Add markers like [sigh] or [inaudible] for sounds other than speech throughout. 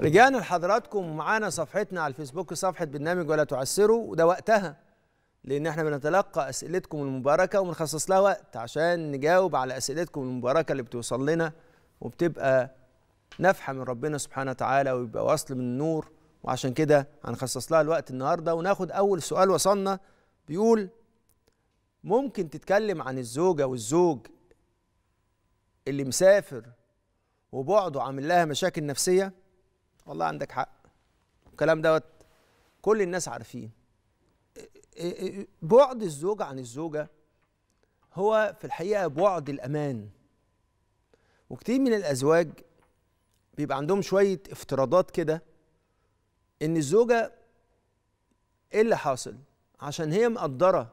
رجعنا لحضراتكم معانا صفحتنا على الفيسبوك صفحة برنامج ولا تعسروا وده وقتها لأن احنا بنتلقى أسئلتكم المباركة وبنخصص لها وقت عشان نجاوب على أسئلتكم المباركة اللي بتوصل لنا وبتبقى نفحة من ربنا سبحانه وتعالى ويبقى وصل من النور وعشان كده هنخصص لها الوقت النهاردة وناخد أول سؤال وصلنا بيقول ممكن تتكلم عن الزوجة والزوج اللي مسافر وبعده عامل لها مشاكل نفسيه والله عندك حق الكلام دوت كل الناس عارفين إيه، إيه، إيه، بعد الزوج عن الزوجة هو في الحقيقة بعد الأمان وكتير من الأزواج بيبقى عندهم شوية افتراضات كده إن الزوجة إيه اللي حاصل عشان هي مقدرة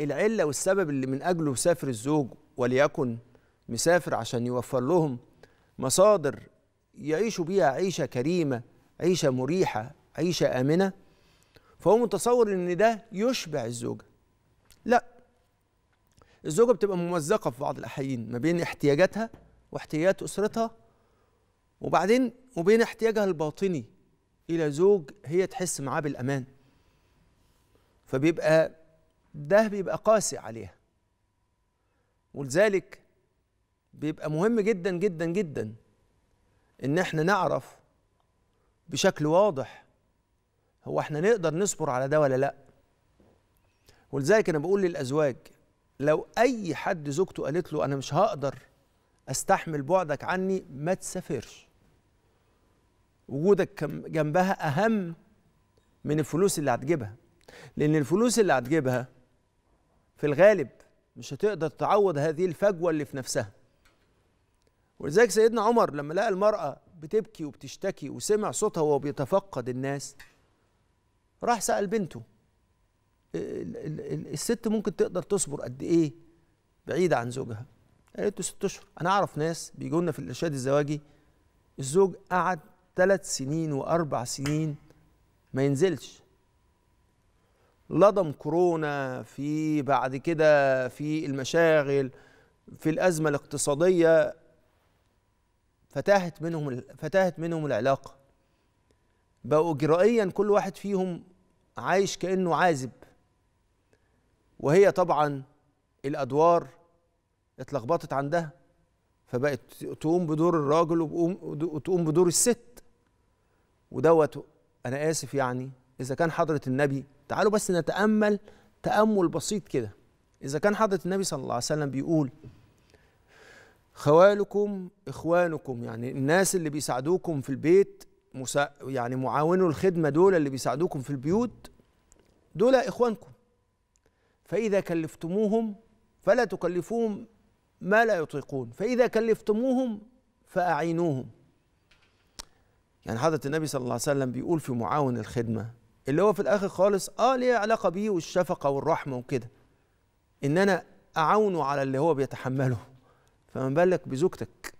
العلة والسبب اللي من أجله سافر الزوج وليكن مسافر عشان يوفر لهم مصادر يعيشوا بيها عيشه كريمه عيشه مريحه عيشه امنه فهو متصور ان ده يشبع الزوجه لا الزوجه بتبقى ممزقه في بعض الاحيان ما بين احتياجاتها واحتياجات اسرتها وبعدين وبين احتياجها الباطني الى زوج هي تحس معاه بالامان فبيبقى ده بيبقى قاسي عليها ولذلك بيبقى مهم جدا جدا جدا ان احنا نعرف بشكل واضح هو احنا نقدر نصبر على ده ولا لا ولذلك انا بقول للازواج لو اي حد زوجته قالت له انا مش هقدر استحمل بعدك عني ما تسافرش وجودك جنبها اهم من الفلوس اللي هتجيبها لان الفلوس اللي هتجيبها في الغالب مش هتقدر تعوض هذه الفجوه اللي في نفسها ولذلك سيدنا عمر لما لقى المرأة بتبكي وبتشتكي وسمع صوتها وهو بيتفقد الناس راح سأل بنته إيه، الست ممكن تقدر تصبر قد ايه بعيدة عن زوجها قالت له ست اشهر انا اعرف ناس بيجوا لنا في الارشاد الزواجي الزوج قعد ثلاث سنين واربع سنين ما ينزلش لضم كورونا في بعد كده في المشاغل في الازمه الاقتصاديه فتاهت منهم فتاهت منهم العلاقه بقوا جرائيا كل واحد فيهم عايش كانه عازب وهي طبعا الادوار اتلخبطت عندها فبقت تقوم بدور الراجل وتقوم بدور الست ودوت انا اسف يعني اذا كان حضره النبي تعالوا بس نتامل تامل بسيط كده اذا كان حضره النبي صلى الله عليه وسلم بيقول خوالكم إخوانكم يعني الناس اللي بيساعدوكم في البيت مسا... يعني معاونو الخدمة دول اللي بيساعدوكم في البيوت دول إخوانكم فإذا كلفتموهم فلا تكلفوهم ما لا يطيقون فإذا كلفتموهم فأعينوهم يعني حضرة النبي صلى الله عليه وسلم بيقول في معاون الخدمة اللي هو في الآخر خالص آه ليه علاقة بيه والشفقة والرحمة وكده إن أنا أعاونه على اللي هو بيتحمله فما بالك بزوجتك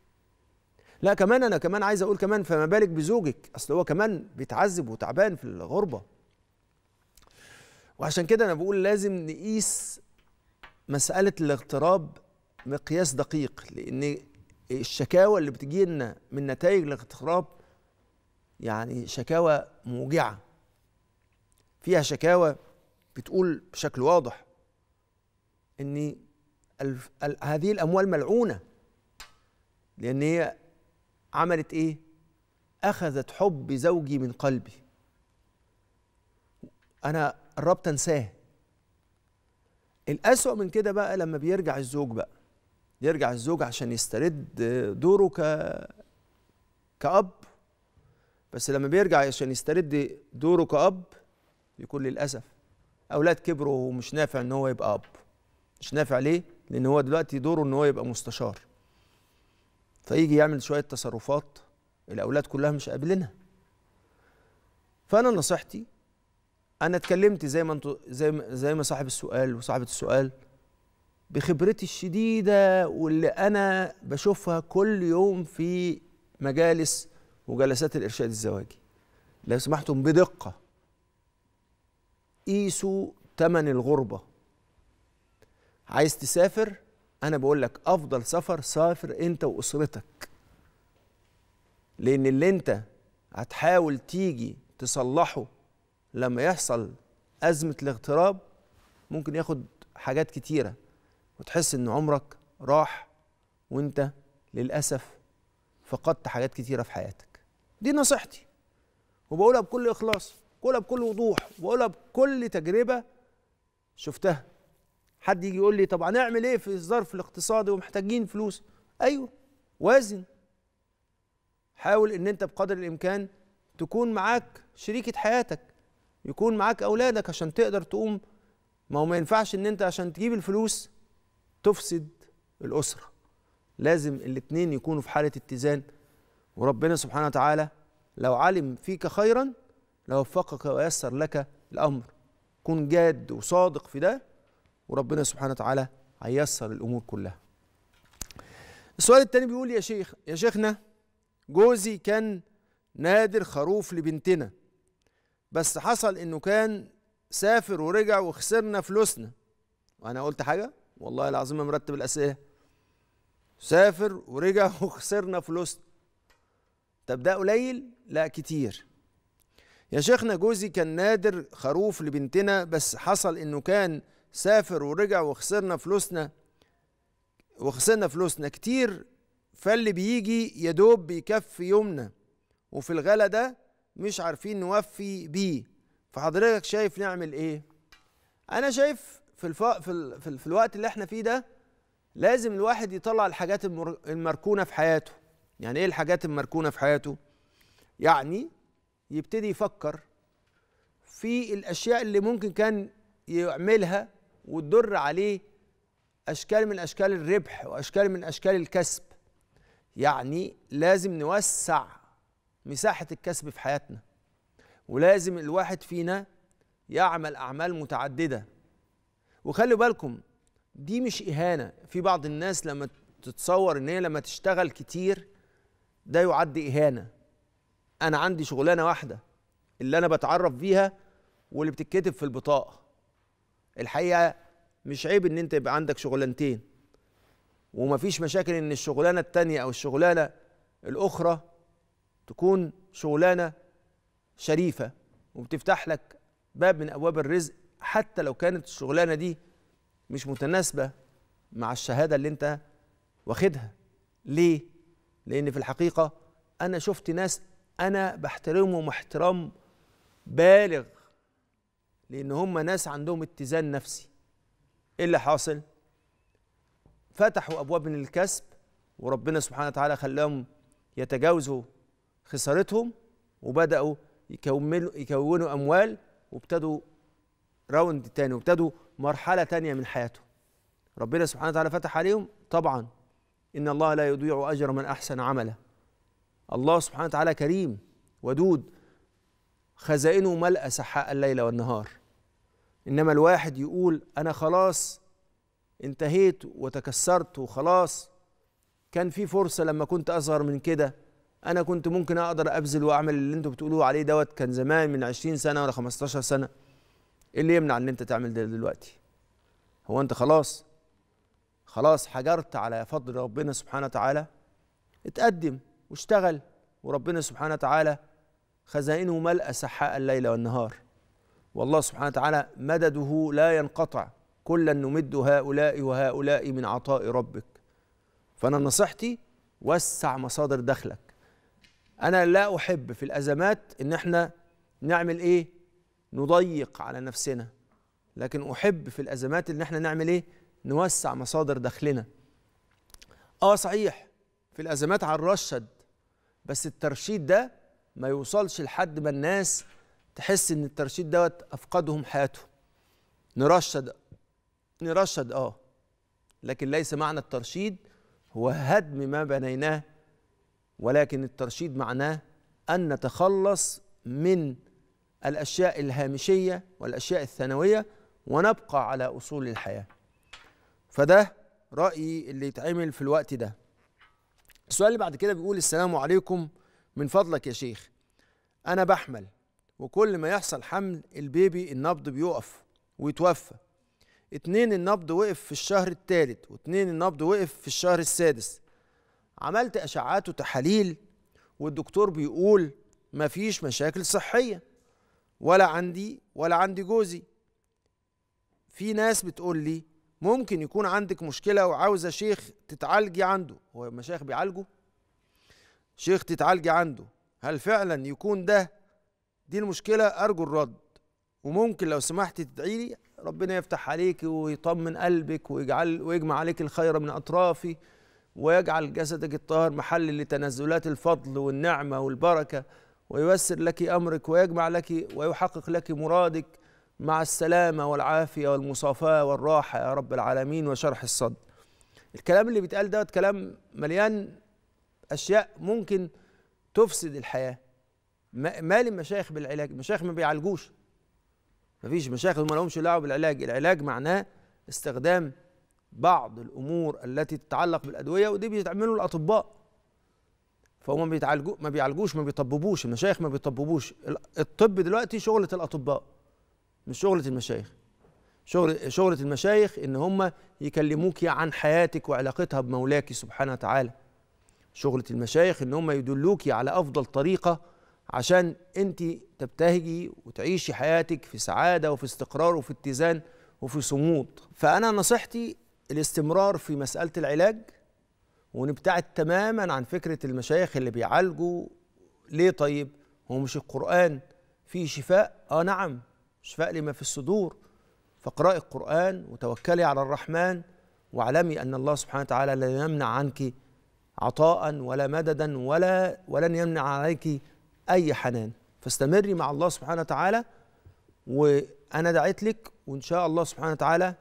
لا كمان انا كمان عايز اقول كمان فما بالك بزوجك اصل هو كمان بيتعذب وتعبان في الغربه وعشان كده انا بقول لازم نقيس مساله الاغتراب مقياس دقيق لان الشكاوى اللي بتجي لنا من نتائج الاغتراب يعني شكاوى موجعه فيها شكاوى بتقول بشكل واضح اني هذه الأموال ملعونة لأن هي عملت إيه؟ أخذت حب زوجي من قلبي أنا قربت أنساه الأسوأ من كده بقى لما بيرجع الزوج بقى يرجع الزوج عشان يسترد دوره ك كأب بس لما بيرجع عشان يسترد دوره كأب يكون للأسف أولاد كبروا ومش نافع إن هو يبقى أب مش نافع ليه؟ لان هو دلوقتي دوره ان هو يبقى مستشار فيجي يعمل شويه تصرفات الاولاد كلها مش قابلينها فانا نصيحتي انا اتكلمت زي ما انتوا زي ما زي ما صاحب السؤال وصاحبه السؤال بخبرتي الشديده واللي انا بشوفها كل يوم في مجالس وجلسات الارشاد الزواجي لو سمحتم بدقه قيسوا ثمن الغربه عايز تسافر انا بقول لك افضل سفر سافر انت واسرتك لان اللي انت هتحاول تيجي تصلحه لما يحصل ازمه الاغتراب ممكن ياخد حاجات كتيره وتحس ان عمرك راح وانت للاسف فقدت حاجات كتيره في حياتك دي نصيحتي وبقولها بكل اخلاص بقولها بكل وضوح وبقولها بكل تجربه شفتها حد يجي يقول لي طب هنعمل ايه في الظرف الاقتصادي ومحتاجين فلوس ايوه وازن حاول ان انت بقدر الامكان تكون معاك شريكة حياتك يكون معاك اولادك عشان تقدر تقوم ما هو ما ينفعش ان انت عشان تجيب الفلوس تفسد الاسره لازم الاتنين يكونوا في حاله اتزان وربنا سبحانه وتعالى لو علم فيك خيرا لوفقك ويسر لك الامر كن جاد وصادق في ده وربنا سبحانه وتعالى هيسر الامور كلها السؤال التاني بيقول يا شيخ يا شيخنا جوزي كان نادر خروف لبنتنا بس حصل انه كان سافر ورجع وخسرنا فلوسنا وانا قلت حاجه والله العظيم مرتب الاسئله سافر ورجع [laughs] وخسرنا فلوسنا طب ده قليل لا كتير يا شيخنا جوزي كان نادر خروف لبنتنا بس حصل انه كان سافر ورجع وخسرنا فلوسنا وخسرنا فلوسنا كتير فاللي بيجي يدوب بيكفي يومنا وفي الغلا ده مش عارفين نوفي بيه فحضرتك شايف نعمل ايه انا شايف في الف... في, ال... في, ال... في الوقت اللي احنا فيه ده لازم الواحد يطلع الحاجات المر... المركونه في حياته يعني ايه الحاجات المركونه في حياته يعني يبتدي يفكر في الاشياء اللي ممكن كان يعملها وتدر عليه أشكال من أشكال الربح وأشكال من أشكال الكسب يعني لازم نوسع مساحة الكسب في حياتنا ولازم الواحد فينا يعمل أعمال متعددة وخلوا بالكم دي مش إهانة في بعض الناس لما تتصور إن هي لما تشتغل كتير ده يعد إهانة أنا عندي شغلانة واحدة اللي أنا بتعرف بيها واللي بتتكتب في البطاقة الحقيقه مش عيب ان انت يبقى عندك شغلانتين ومفيش مشاكل ان الشغلانه الثانيه او الشغلانه الاخرى تكون شغلانه شريفه وبتفتح لك باب من ابواب الرزق حتى لو كانت الشغلانه دي مش متناسبه مع الشهاده اللي انت واخدها ليه لان في الحقيقه انا شفت ناس انا بحترمهم احترام بالغ لأن هم ناس عندهم اتزان نفسي إيه اللي حاصل؟ فتحوا أبواب للكسب وربنا سبحانه وتعالى خلاهم يتجاوزوا خسارتهم وبدأوا يكملوا يكونوا أموال وابتدوا راوند تاني وابتدوا مرحلة تانية من حياتهم ربنا سبحانه وتعالى فتح عليهم طبعا إن الله لا يضيع أجر من أحسن عملا الله سبحانه وتعالى كريم ودود خزائنه ملأ سحاء الليل والنهار إنما الواحد يقول أنا خلاص انتهيت وتكسرت وخلاص كان في فرصة لما كنت أصغر من كده أنا كنت ممكن أقدر أبذل وأعمل اللي أنتوا بتقولوه عليه دوت كان زمان من 20 سنة ولا 15 سنة إيه اللي يمنع إن أنت تعمل ده دلوقتي؟ هو أنت خلاص خلاص حجرت على فضل ربنا سبحانه وتعالى اتقدم واشتغل وربنا سبحانه وتعالى خزائنه ملأ سحاء الليل والنهار والله سبحانه وتعالى مدده لا ينقطع كلا نمد هؤلاء وهؤلاء من عطاء ربك فأنا نصيحتي وسع مصادر دخلك أنا لا أحب في الأزمات إن إحنا نعمل إيه نضيق على نفسنا لكن أحب في الأزمات إن إحنا نعمل إيه نوسع مصادر دخلنا آه صحيح في الأزمات على الرشد بس الترشيد ده ما يوصلش لحد ما الناس تحس ان الترشيد دوت افقدهم حياتهم نرشد نرشد اه لكن ليس معنى الترشيد هو هدم ما بنيناه ولكن الترشيد معناه ان نتخلص من الاشياء الهامشيه والاشياء الثانويه ونبقى على اصول الحياه فده رايي اللي يتعمل في الوقت ده السؤال اللي بعد كده بيقول السلام عليكم من فضلك يا شيخ انا بحمل وكل ما يحصل حمل البيبي النبض بيقف ويتوفى اتنين النبض وقف في الشهر الثالث واتنين النبض وقف في الشهر السادس عملت اشعات وتحاليل والدكتور بيقول مفيش مشاكل صحيه ولا عندي ولا عندي جوزي في ناس بتقول لي ممكن يكون عندك مشكله وعاوزه شيخ تتعالجي عنده هو المشايخ بيعالجوا شيخ تتعالجي عنده هل فعلا يكون ده دي المشكلة أرجو الرد وممكن لو سمحتي تدعيلي ربنا يفتح عليك ويطمن قلبك ويجعل ويجمع عليك الخير من أطرافي ويجعل جسدك الطاهر محل لتنزلات الفضل والنعمة والبركة وييسر لك أمرك ويجمع لك ويحقق لك مرادك مع السلامة والعافية والمصافاة والراحة يا رب العالمين وشرح الصد الكلام اللي بيتقال ده كلام مليان أشياء ممكن تفسد الحياة مال المشايخ بالعلاج المشايخ ما بيعالجوش مفيش مشايخ ما لهمش دعوة بالعلاج العلاج معناه استخدام بعض الأمور التي تتعلق بالأدوية ودي بيتعملوا الأطباء فهم بيتعالجوا ما بيعالجوش ما بيطببوش المشايخ ما بيطببوش الطب دلوقتي شغلة الأطباء مش شغلة المشايخ شغل شغلة المشايخ إن هم يكلموك عن حياتك وعلاقتها بمولاك سبحانه وتعالى شغلة المشايخ إن هم يدلوكي على أفضل طريقة عشان أنت تبتهجي وتعيشي حياتك في سعادة وفي استقرار وفي اتزان وفي صمود فأنا نصيحتي الاستمرار في مسألة العلاج ونبتعد تماما عن فكرة المشايخ اللي بيعالجوا ليه طيب هو مش القرآن فيه شفاء آه نعم شفاء لما في الصدور فاقرأي القرآن وتوكلي على الرحمن واعلمي أن الله سبحانه وتعالى لا يمنع عنك عطاء ولا مددا ولا ولن يمنع عليك أي حنان فاستمري مع الله سبحانه وتعالى وأنا دعيت لك وإن شاء الله سبحانه وتعالى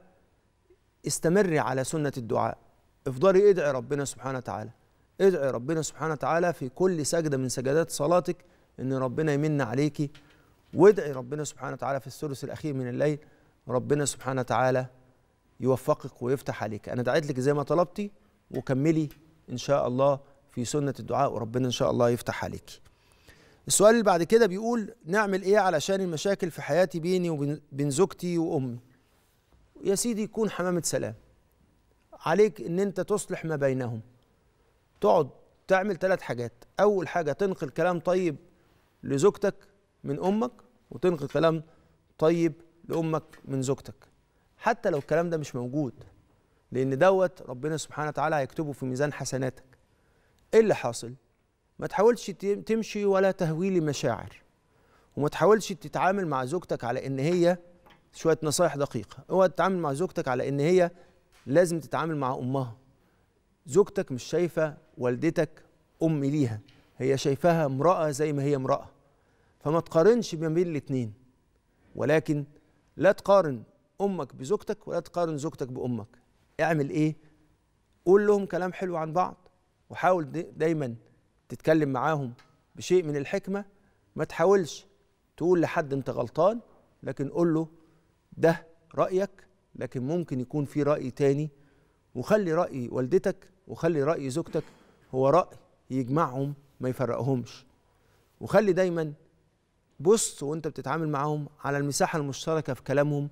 استمري على سنة الدعاء افضلي ادعي ربنا سبحانه وتعالى ادعي ربنا سبحانه وتعالى في كل سجدة من سجدات صلاتك إن ربنا يمن عليكي وادعي ربنا سبحانه وتعالى في الثلث الأخير من الليل ربنا سبحانه وتعالى يوفقك ويفتح عليك أنا دعيت لك زي ما طلبتي وكملي ان شاء الله في سنه الدعاء وربنا ان شاء الله يفتح عليك السؤال اللي بعد كده بيقول نعمل ايه علشان المشاكل في حياتي بيني وبين زوجتي وامي يا سيدي كون حمامه سلام عليك ان انت تصلح ما بينهم تقعد تعمل ثلاث حاجات اول حاجه تنقل كلام طيب لزوجتك من امك وتنقل كلام طيب لامك من زوجتك حتى لو الكلام ده مش موجود لان دوت ربنا سبحانه وتعالى هيكتبه في ميزان حسناتك ايه اللي حاصل ما تحاولش تمشي ولا تهويل مشاعر وما تحاولش تتعامل مع زوجتك على ان هي شويه نصايح دقيقه اوعى تتعامل مع زوجتك على ان هي لازم تتعامل مع امها زوجتك مش شايفه والدتك ام ليها هي شايفاها امراه زي ما هي امراه فما تقارنش ما بين الاثنين ولكن لا تقارن امك بزوجتك ولا تقارن زوجتك بامك اعمل ايه قول لهم كلام حلو عن بعض وحاول دايما تتكلم معاهم بشيء من الحكمه ما تحاولش تقول لحد انت غلطان لكن قول له ده رايك لكن ممكن يكون في راي تاني وخلي راي والدتك وخلي راي زوجتك هو راي يجمعهم ما يفرقهمش وخلي دايما بص وانت بتتعامل معاهم على المساحه المشتركه في كلامهم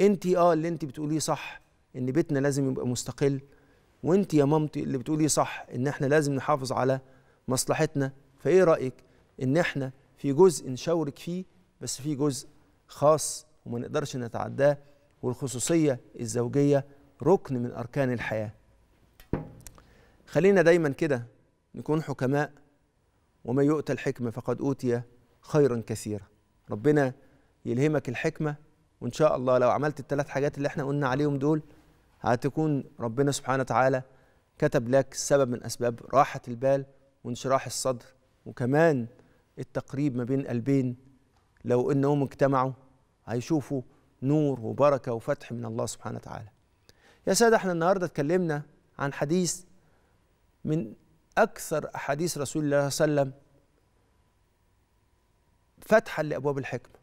انت اه اللي انت بتقوليه صح ان بيتنا لازم يبقى مستقل وانت يا مامتي اللي بتقولي صح ان احنا لازم نحافظ على مصلحتنا فايه رايك ان احنا في جزء نشاورك فيه بس في جزء خاص وما نقدرش نتعداه والخصوصيه الزوجيه ركن من اركان الحياه خلينا دايما كده نكون حكماء ومن يؤتى الحكمه فقد اوتي خيرا كثيرا ربنا يلهمك الحكمه وان شاء الله لو عملت الثلاث حاجات اللي احنا قلنا عليهم دول هتكون ربنا سبحانه وتعالى كتب لك سبب من أسباب راحة البال وانشراح الصدر وكمان التقريب ما بين قلبين لو انهم اجتمعوا هيشوفوا نور وبركه وفتح من الله سبحانه وتعالى. يا ساده احنا النهارده اتكلمنا عن حديث من اكثر احاديث رسول الله صلى الله عليه وسلم فتحا لابواب الحكمه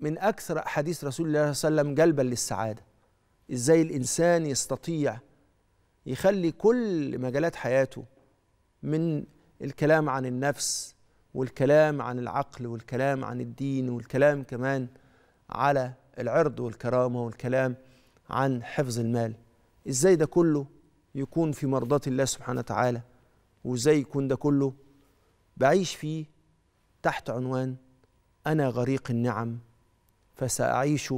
من أكثر أحاديث رسول الله صلى الله عليه وسلم جلبا للسعادة إزاي الإنسان يستطيع يخلي كل مجالات حياته من الكلام عن النفس والكلام عن العقل والكلام عن الدين والكلام كمان على العرض والكرامة والكلام عن حفظ المال إزاي ده كله يكون في مرضاة الله سبحانه وتعالى وإزاي يكون ده كله بعيش فيه تحت عنوان أنا غريق النعم فساعيش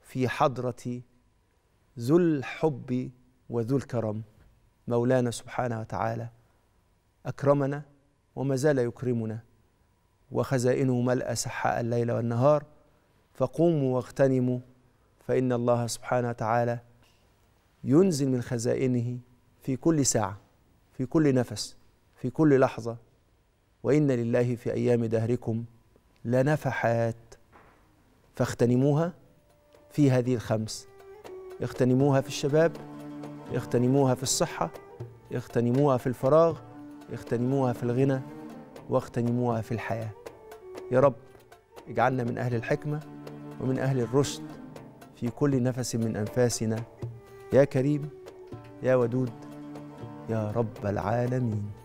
في حضره ذو الحب وذو الكرم مولانا سبحانه وتعالى اكرمنا وما زال يكرمنا وخزائنه ملأ سحاء الليل والنهار فقوموا واغتنموا فإن الله سبحانه وتعالى ينزل من خزائنه في كل ساعة في كل نفس في كل لحظة وإن لله في أيام دهركم لنفحات فاغتنموها في هذه الخمس اغتنموها في الشباب اغتنموها في الصحة اغتنموها في الفراغ اغتنموها في الغنى واغتنموها في الحياة يا رب اجعلنا من أهل الحكمة ومن أهل الرشد في كل نفس من أنفاسنا يا كريم يا ودود يا رب العالمين